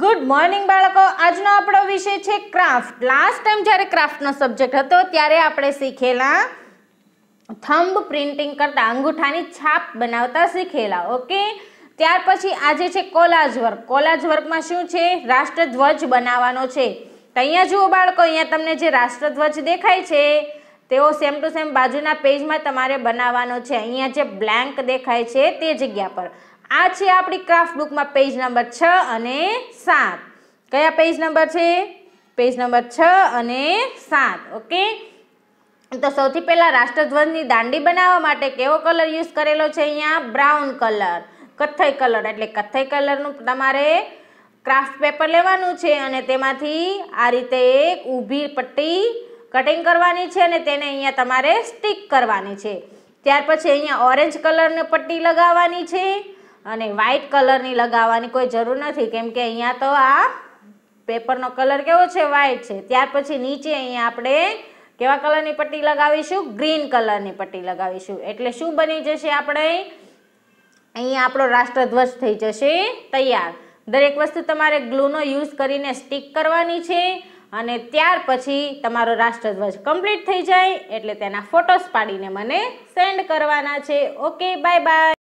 good morning બાળકો આજનો આપણો વિષય છે ક્રાફ્ટ લાસ્ટ ટાઈમ જ્યારે ક્રાફ્ટનો સબ્જેક્ટ હતો ત્યારે આપણે શીખેલા થંબ પ્રિન્ટિંગ કરતા અંગૂઠાની છાપ બનાવતા શીખેલા ઓકે ત્યાર પછી આજે છે કોલાજ વર્ક કોલાજ વર્કમાં શું છે રાષ્ટ્રધ્વજ બનાવવાનો છે તો અહીંયા જુઓ બાળકો અહીંયા તમને જે રાષ્ટ્રધ્વજ દેખાય છે તેઓ સેમ ટુ સેમ બાજુના પેજમાં તમારે બનાવવાનો છે અહીંયા જે બ્લેન્ક દેખાય છે તે જગ્યા પર આ છે આપણી ક્રાફ્ટ બુકમાં પેજ નંબર છ અને સાત કયા પેજ નંબર છે પેજ નંબર છ અને સાત ઓકે તો સૌથી પહેલાં રાષ્ટ્રધ્વજની દાંડી બનાવવા માટે કેવો કલર યુઝ કરેલો છે અહીંયા બ્રાઉન કલર કથ્થઈ કલર એટલે કથ્થઈ કલરનું તમારે ક્રાફ્ટ પેપર લેવાનું છે અને તેમાંથી આ રીતે એક ઊભી પટ્ટી કટિંગ કરવાની છે અને તેને અહીંયા તમારે સ્ટીક કરવાની છે ત્યાર પછી અહીંયા ઓરેન્જ કલરની પટ્ટી લગાવવાની છે અને વ્હાઇટ કલરની લગાવવાની કોઈ જરૂર નથી કેમ કે અહીંયા તો આ પેપરનો કલર કેવો છે વ્હાઇટ છે ત્યાર પછી નીચે અહીંયા આપણે કેવા કલરની પટ્ટી લગાવીશું ગ્રીન કલરની પટ્ટી લગાવીશું એટલે શું બની જશે આપણે અહીંયા આપણો રાષ્ટ્રધ્વજ થઈ જશે તૈયાર દરેક વસ્તુ તમારે ગ્લુનો યુઝ કરીને સ્ટીક કરવાની છે અને ત્યાર પછી તમારો રાષ્ટ્રધ્વજ કમ્પ્લીટ થઈ જાય એટલે તેના ફોટોસ પાડીને મને સેન્ડ કરવાના છે ઓકે બાય બાય